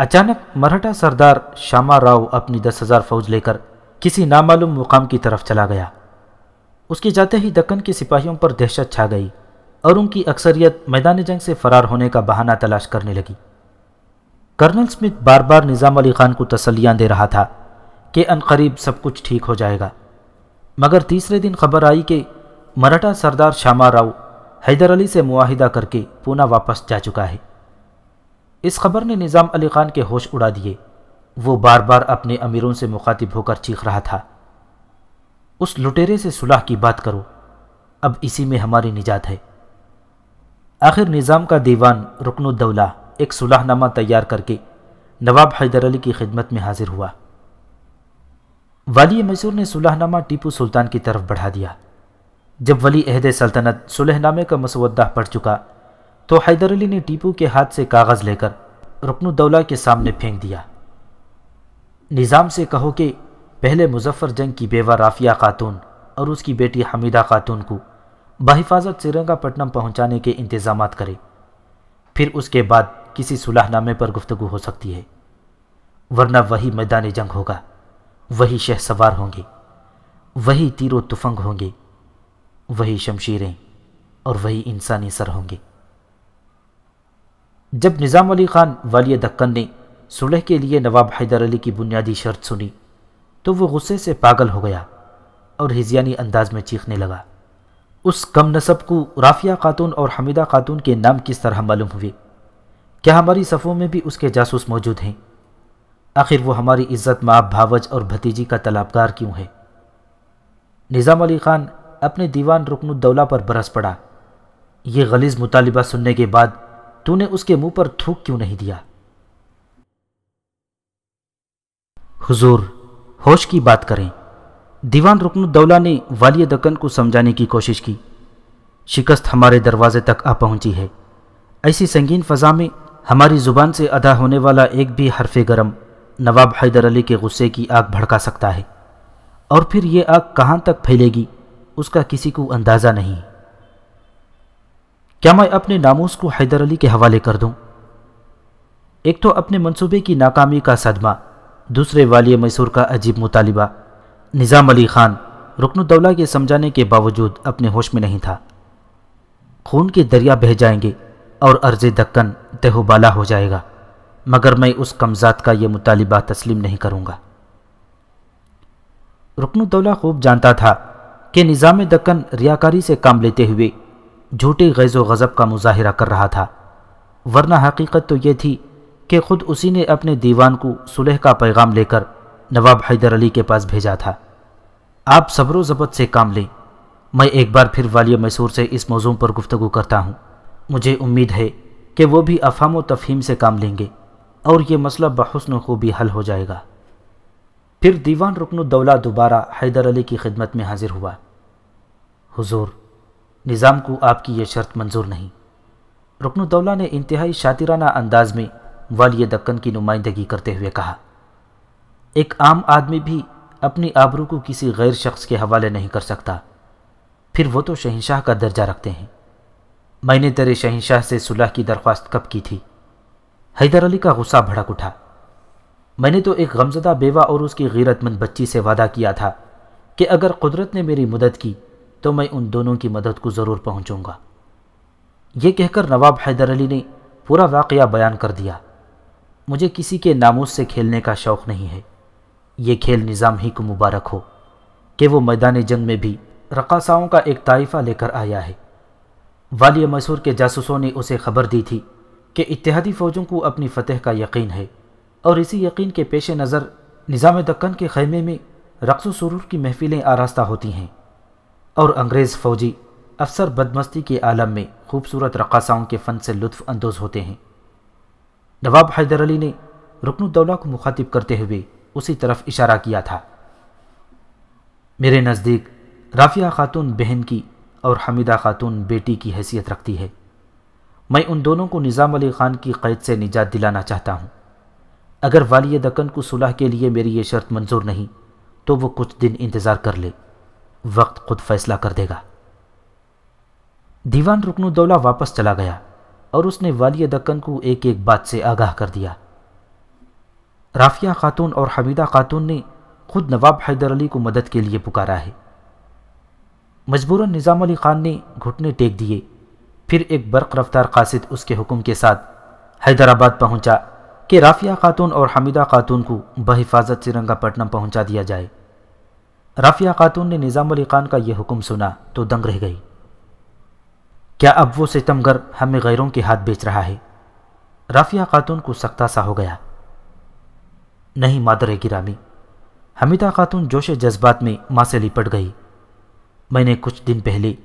अचानक मराठा सरदार शामा राव अपनी दस हजार फौज लेकर किसी नामालूम मुकाम की तरफ चला गया उसके जाते ही दक्कन के सिपाहियों पर दहशत छा गई और उनकी अक्सरियत मैदान जंग से फरार होने का बहाना तलाश करने लगी कर्नल स्मिथ बार बार निज़ाम अली खान को तसलियाँ दे रहा था कि अनकरीब सब कुछ ठीक हो जाएगा मगर तीसरे दिन खबर आई कि मराठा सरदार श्यामा राव हैदर अली से मुआहिदा करके पूना वापस जा चुका है इस खबर ने निज़ाम अली खान के होश उड़ा दिए वो बार बार अपने अमीरों से मुखातिब होकर चीख रहा था उस लुटेरे से सुलह की बात करो अब इसी में हमारी निजात है आखिर निज़ाम का दीवान रुकनुद्दौला एक सुलहनामा तैयार करके नवाब हैदर अली की खिदमत में हाजिर हुआ वाली मैसूर ने सुलहनामा टीपू सुल्तान की तरफ बढ़ा दिया जब वली अहद सल्तनत सुलहनामे का मसवदा पढ़ चुका तो हैदर अली ने टीपू के हाथ से कागज़ लेकर दौला के सामने फेंक दिया निज़ाम से कहो कि पहले मुजफ्फ़र जंग की बेवा राफिया खातून और उसकी बेटी हमीदा खातून को बहिफाजत श्रीरंगापट्टनम पहुंचाने के इंतज़ाम करें फिर उसके बाद किसी सुलहनामे पर गुफ्तु हो सकती है वरना वही मैदान जंग होगा वही शह सवार होंगे वही तीरों तुफंग होंगे वही शमशीरें और वही इंसानी सर होंगे जब निज़ाम अली ख़ान वाली दक्कन ने सुलह के लिए नवाब हैदर अली की बुनियादी शर्त सुनी तो वो गुस्से से पागल हो गया और हिजियानी अंदाज में चीखने लगा उस कम नसब को राफिया खातून और हमीदा खातून के नाम किस तरह मालूम हुए क्या हमारी सफ़ों में भी उसके जासूस मौजूद हैं आखिर वो हमारी इज्जत माँ भावज और भतीजी का तलाबगार क्यों है निज़ाम अली ख़ान अपने दीवान रुकन दौला पर बरस पड़ा यह गलीज मुतालबा सुनने के बाद तूने उसके मुंह पर थूक क्यों नहीं दिया हुजूर होश की बात करें दीवान रुकन दौला ने वाली दक्कन को समझाने की कोशिश की शिकस्त हमारे दरवाजे तक आ पहुंची है ऐसी संगीन फजा में हमारी ज़ुबान से अदा होने वाला एक भी हरफ गरम नवाब हैदर अली के गुस्से की आग भड़का सकता है और फिर यह आग कहां तक फैलेगी उसका किसी को अंदाज़ा नहीं क्या मैं अपने नामोस को हैदर अली के हवाले कर दूं? एक तो अपने मंसूबे की नाकामी का सदमा दूसरे वाली मैसूर का अजीब मुतालबा निज़ाम अली खान रुकनुद्दौला के समझाने के बावजूद अपने होश में नहीं था खून के दरिया बह जाएंगे और अर्ज दक्कन तहबाला हो जाएगा मगर मैं उस कमज़ात का यह मुतालबा तस्लीम नहीं करूंगा रुकनुद्दौला खूब जानता था कि निज़ाम दक्कन रियाकारी से काम लेते हुए झूठे गैज़ गज़ब का मुजाहरा कर रहा था वरना हकीकत तो यह थी कि ख़ुद उसी ने अपने दीवान को सुलह का पैगाम लेकर नवाब हैदर अली के पास भेजा था आप सब्र ज़बत से काम लें मैं एक बार फिर वाली मैसूर से इस मौजूम पर गुफ्तु करता हूँ मुझे उम्मीद है कि वह भी अफाम व तफहीम से काम लेंगे और ये मसला बहसन खूबी हल हो जाएगा फिर दीवान रुकनुद्दौला दोबारा हैदर अली की खिदमत में हाजिर हुआ हुजूर निज़ाम को आपकी यह शर्त मंजूर नहीं रुकनुद्दौला ने इंतहाई शातिराना अंदाज में वाली दक्कन की नुमाइंदगी करते हुए कहा एक आम आदमी भी अपनी आबरू को किसी गैर शख्स के हवाले नहीं कर सकता फिर वो तो शहनशाह का दर्जा रखते हैं मैंने तेरे शहनशाह से सुलह की दरख्वास्त कब की थी हैदर अली का गुस्सा भड़क उठा मैंने तो एक गमजदा बेवा और उसकी गीरतमंद बच्ची से वादा किया था कि अगर कुदरत ने मेरी मदद की तो मैं उन दोनों की मदद को ज़रूर पहुँचूँगा ये कहकर नवाब हैदर अली ने पूरा वाक़ बयान कर दिया मुझे किसी के नामोज से खेलने का शौक़ नहीं है ये खेल निज़ाम ही को मुबारक हो कि वो मैदान जंग में भी रकासाओं का एक ताइफा लेकर आया है वाली मैसूर के जासूसों ने उसे खबर दी थी कि इतिहादी फ़ौजों को अपनी फतेह का यकीन है और इसी यकीन के पेश नज़र निज़ाम दक्कन के खैमे में रक्स सुरूर की महफ़िलें आरास्ता होती हैं और अंग्रेज़ फ़ौजी अफसर बदमस्ती के आलम में खूबसूरत रक़ासाओं के फ़न से लुत्फ़ अंदोज़ होते हैं नवाब हैदर अली ने रुकनुद्दौला को मुखातिब करते हुए उसी तरफ इशारा किया था मेरे नज़दीक राफिया खातून बहन की और हमीदा खातून बेटी की हैसियत रखती है मैं उन दोनों को निज़ाम अली ख़ान की क़ैद से निजात दिलाना चाहता हूँ अगर वाली दक्कन को सुलह के लिए मेरी ये शर्त मंजूर नहीं तो वो कुछ दिन इंतज़ार कर ले वक्त खुद फैसला कर देगा दीवान रुकनुद्दौला वापस चला गया और उसने वाली दक्कन को एक एक बात से आगाह कर दिया राफिया खातून और हमीदा खातून ने खुद नवाब हैदर अली को मदद के लिए पुकारा है मजबूरन निज़ाम अली खान ने घुटने टेक दिए फिर एक बर्क रफ्तार कासिद उसके हुक्म के साथ हैदराबाद पहुंचा कि राफिया खातून और हमीदा खातून को बहिफाजत सिरंगापट्टनम पहुंचा दिया जाए राफिया खातून ने निज़ाम अली खान का यह हुक्म सुना तो दंग रह गई क्या अब वो सितमगर हमें गैरों के हाथ बेच रहा है राफिया खातून को सख्ता सा हो गया नहीं मादर गिरामी हमीदा खातून जोश जज्बात में माँ से लिपट गई मैंने कुछ दिन पहले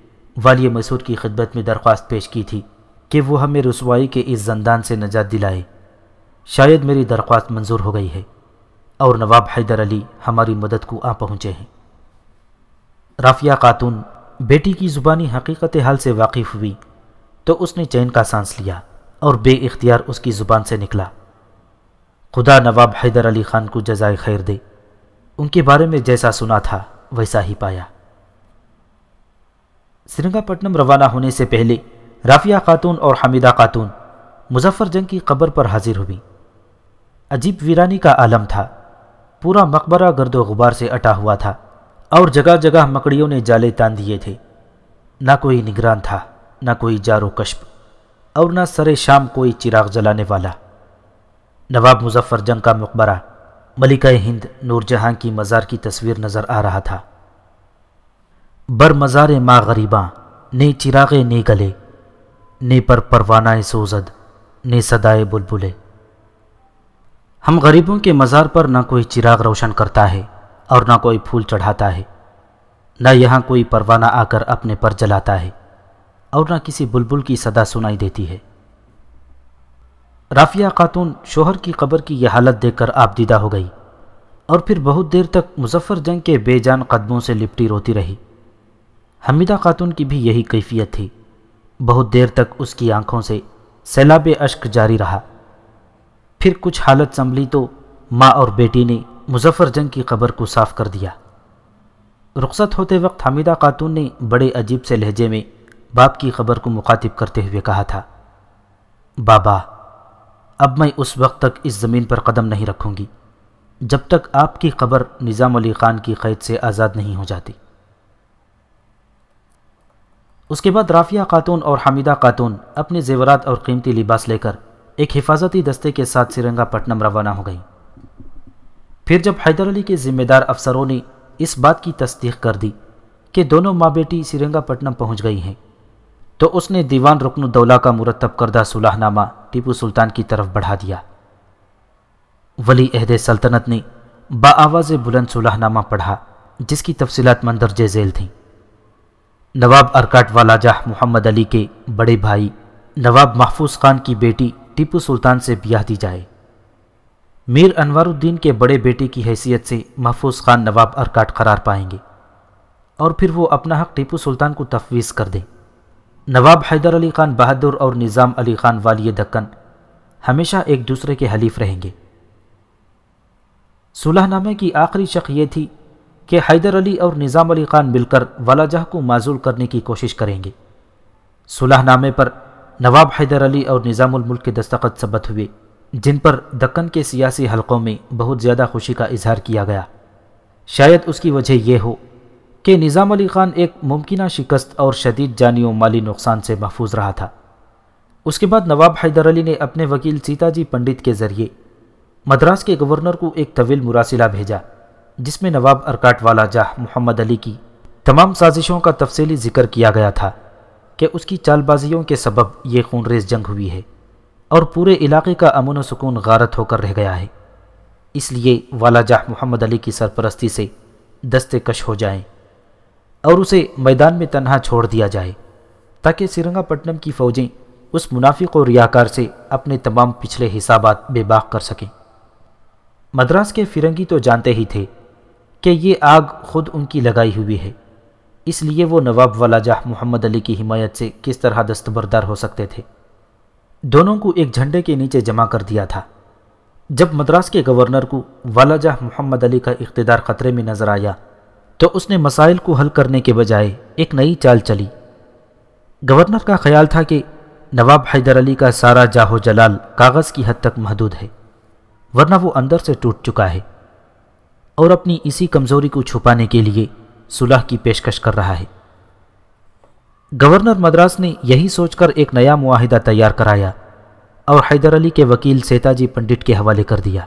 वाली मसूर की खिदमत में दरख्वास्त पेश की थी कि वो हमें रसवाई के इस जंदान से नजात दिलाए शायद मेरी दरख्वास्त मंजूर हो गई है और नवाब हैदर अली हमारी मदद को आ पहुँचे हैं राफिया खातून बेटी की ज़ुबानी हकीकत हाल से वाकिफ़ हुई तो उसने चैन का सांस लिया और बे इख्तियार उसकी ज़ुबान से निकला खुदा नवाब हैदर अली ख़ान को जजाय खैर दे उनके बारे में जैसा सुना था वैसा ही पाया श्रृंगापट्टनम रवाना होने से पहले राफिया खातून और हमीदा खातून मुजफ्फर जंग की कब्र पर हाजिर हुई अजीब वीरानी का आलम था पूरा मकबरा गर्द गुबार से अटा हुआ था और जगह जगह मकड़ियों ने जाले तान दिए थे ना कोई निगरान था ना कोई जारो कश्प और ना सरे शाम कोई चिराग जलाने वाला नवाब मुजफ्फर जंग का मकबरा मलिका हिंद जहां की मज़ार की तस्वीर नज़र आ रहा था बर मज़ार माँ गरीबा ने चिराग ने गले ने पर परवाना सोजद ने सदाए बुलबुले हम गरीबों के मज़ार पर ना कोई चिराग रोशन करता है और न कोई फूल चढ़ाता है न यहाँ कोई परवाना आकर अपने पर जलाता है और न किसी बुलबुल की सदा सुनाई देती है राफिया खातून शोहर की कब्र की यह हालत देखकर आपदीदा हो गई और फिर बहुत देर तक मुजफ्फर जंग के बेजान कदमों से लिपटी रोती रही हमीदा खातून की भी यही कैफियत थी बहुत देर तक उसकी आंखों से सैलाब अश्क जारी रहा फिर कुछ हालत संभली तो माँ और बेटी ने मुजफ्फर जंग की खबर को साफ कर दिया रुखसत होते वक्त हमीदा खातून ने बड़े अजीब से लहजे में बाप की खबर को मुखातिब करते हुए कहा था बाबा अब मैं उस वक्त तक इस ज़मीन पर कदम नहीं रखूंगी जब तक आपकी खबर निज़ाम अली ख़ान की क़ैद से आज़ाद नहीं हो जाती उसके बाद राफिया खातून और हमीदा खातून अपने जेवरात और कीमती लिबास लेकर एक हिफाजती दस्ते के साथ सिरंगापट्टनम रवाना हो गई फिर जब हैदर अली के जिम्मेदार अफसरों ने इस बात की तस्दीक कर दी कि दोनों माँ बेटी श्रीरंगापट्टनम पहुँच गई हैं तो उसने दीवान दौला का मुरतब करदा सुलहनामा टीपू सुल्तान की तरफ बढ़ा दिया वली अहद सल्तनत ने बाआवाज़ बुलंद सुलहनामा पढ़ा जिसकी तफसीत मंदरज झेल थीं नवाब अरकाट वाला जाह मोहम्मद अली के बड़े भाई नवाब महफूज खान की बेटी टीपू सुल्तान से ब्याह दी जाए मीर अनवरुद्दीन के बड़े बेटे की हैसियत से महफूज खान नवाब अरकाट करार पाएंगे और फिर वो अपना हक टीपू सुल्तान को तफवीज़ कर दें नवाब हैदर अली खान बहादुर और निज़ाम अली खान वाली दक्कन हमेशा एक दूसरे के हलीफ रहेंगे सुलहनामे की आखिरी शक ये थी कि हैदर अली और निज़ाम अली खान मिलकर वालाजह को माजूल करने की कोशिश करेंगे सुलहनामे पर नवाब हैदर अली और निज़ाम के दस्तखत सबत हुए जिन पर दक्कन के सियासी हलकों में बहुत ज़्यादा खुशी का इजहार किया गया शायद उसकी वजह यह हो कि निज़ाम अली ख़ान एक मुमकिन शिकस्त और शदीद जानी माली नुकसान से महफूज रहा था उसके बाद नवाब हैदर अली ने अपने वकील सीताजी पंडित के ज़रिए मद्रास के गवर्नर को एक तवील मुरासिला भेजा जिसमें नवाब अरकाटवाला जाह मोहम्मद अली की तमाम साजिशों का तफसली जिक्र किया गया था कि उसकी चालबाजियों के सबब ये खूनरेज जंग हुई है और पूरे इलाके का अमन व सुकून गारत होकर रह गया है इसलिए वाला जाह मोहम्मद अली की सरपरस्ती से दस्ते कश हो जाए और उसे मैदान में तनहा छोड़ दिया जाए ताकि श्रीरंगापट्टनम की फ़ौजें उस मुनाफिक और रियाकार से अपने तमाम पिछले हिसाबात बेबाक कर सकें मद्रास के फिरंगी तो जानते ही थे कि ये आग खुद उनकी लगाई हुई है इसलिए वो नवाब वाला जाह मोहम्मद अली की हिमायत से किस तरह दस्तबरदार हो सकते थे दोनों को एक झंडे के नीचे जमा कर दिया था जब मद्रास के गवर्नर को वालाजा मोहम्मद अली का इकतदार ख़तरे में नज़र आया तो उसने मसाइल को हल करने के बजाय एक नई चाल चली गवर्नर का ख्याल था कि नवाब हैदर अली का सारा जाहो जलाल कागज़ की हद तक महदूद है वरना वो अंदर से टूट चुका है और अपनी इसी कमज़ोरी को छुपाने के लिए सुलह की पेशकश कर रहा है गवर्नर मद्रास ने यही सोचकर एक नया मुआहिदा तैयार कराया और हैदर अली के वकील सेताजी पंडित के हवाले कर दिया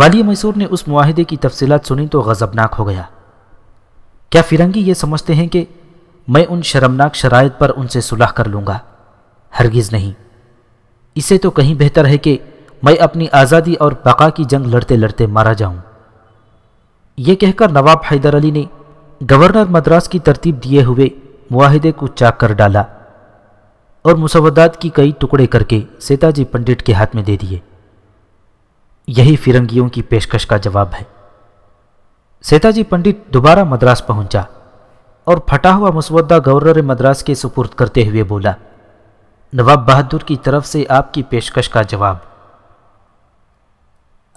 वाली मैसूर ने उस माहदे की तफसीत सुनी तो गज़बनाक हो गया क्या फिरंगी ये समझते हैं कि मैं उन शर्मनाक शराइ पर उनसे सुलह कर लूँगा हरगिज़ नहीं इसे तो कहीं बेहतर है कि मैं अपनी आज़ादी और बका की जंग लड़ते लड़ते मारा जाऊँ यह कहकर नवाब हैदर अली ने गवर्नर मद्रास की तरतीब दिए हुए माहिदे को चाक कर डाला और मुसवदात की कई टुकड़े करके सेताजी पंडित के हाथ में दे दिए यही फिरंगियों की पेशकश का जवाब है सेताजी पंडित दोबारा मद्रास पहुंचा और फटा हुआ मुसवदा गवर्नर मद्रास के सुपुर्द करते हुए बोला नवाब बहादुर की तरफ से आपकी पेशकश का जवाब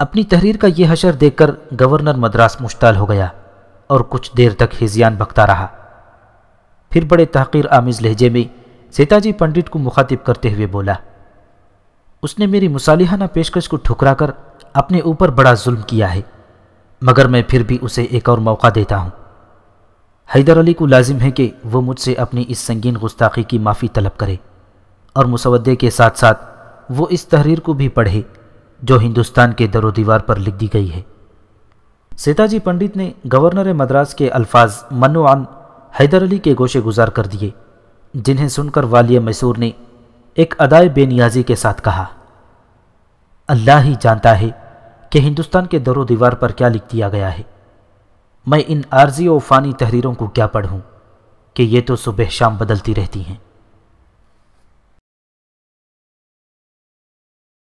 अपनी तहरीर का यह हशर देखकर गवर्नर मद्रास मुश्ताल हो गया और कुछ देर तक हिजियान भगता रहा फिर बड़े तहकीर आमिज लहजे में सेताजी पंडित को मुखातिब करते हुए बोला उसने मेरी मुसालिहाना पेशकश को ठुकरा कर अपने ऊपर बड़ा जुल्म किया है मगर मैं फिर भी उसे एक और मौका देता हूँ हैदर अली को लाजिम है कि वो मुझसे अपनी इस संगीन गुस्ताखी की माफ़ी तलब करे और मुसवदे के साथ साथ वो इस तहरीर को भी पढ़े जो हिंदुस्तान के दरो दीवार पर लिख दी गई है सीताजी पंडित ने गवर्नर मद्रास के अल्फाज मनुआन हैदर अली के गोशे गुजार कर दिए जिन्हें सुनकर वालिय मैसूर ने एक अदाय बेनियाजी के साथ कहा अल्लाह ही जानता है कि हिंदुस्तान के दरो दीवार पर क्या लिख दिया गया है मैं इन आर्जी और फ़ानी तहरीरों को क्या पढ़ूँ कि ये तो सुबह शाम बदलती रहती हैं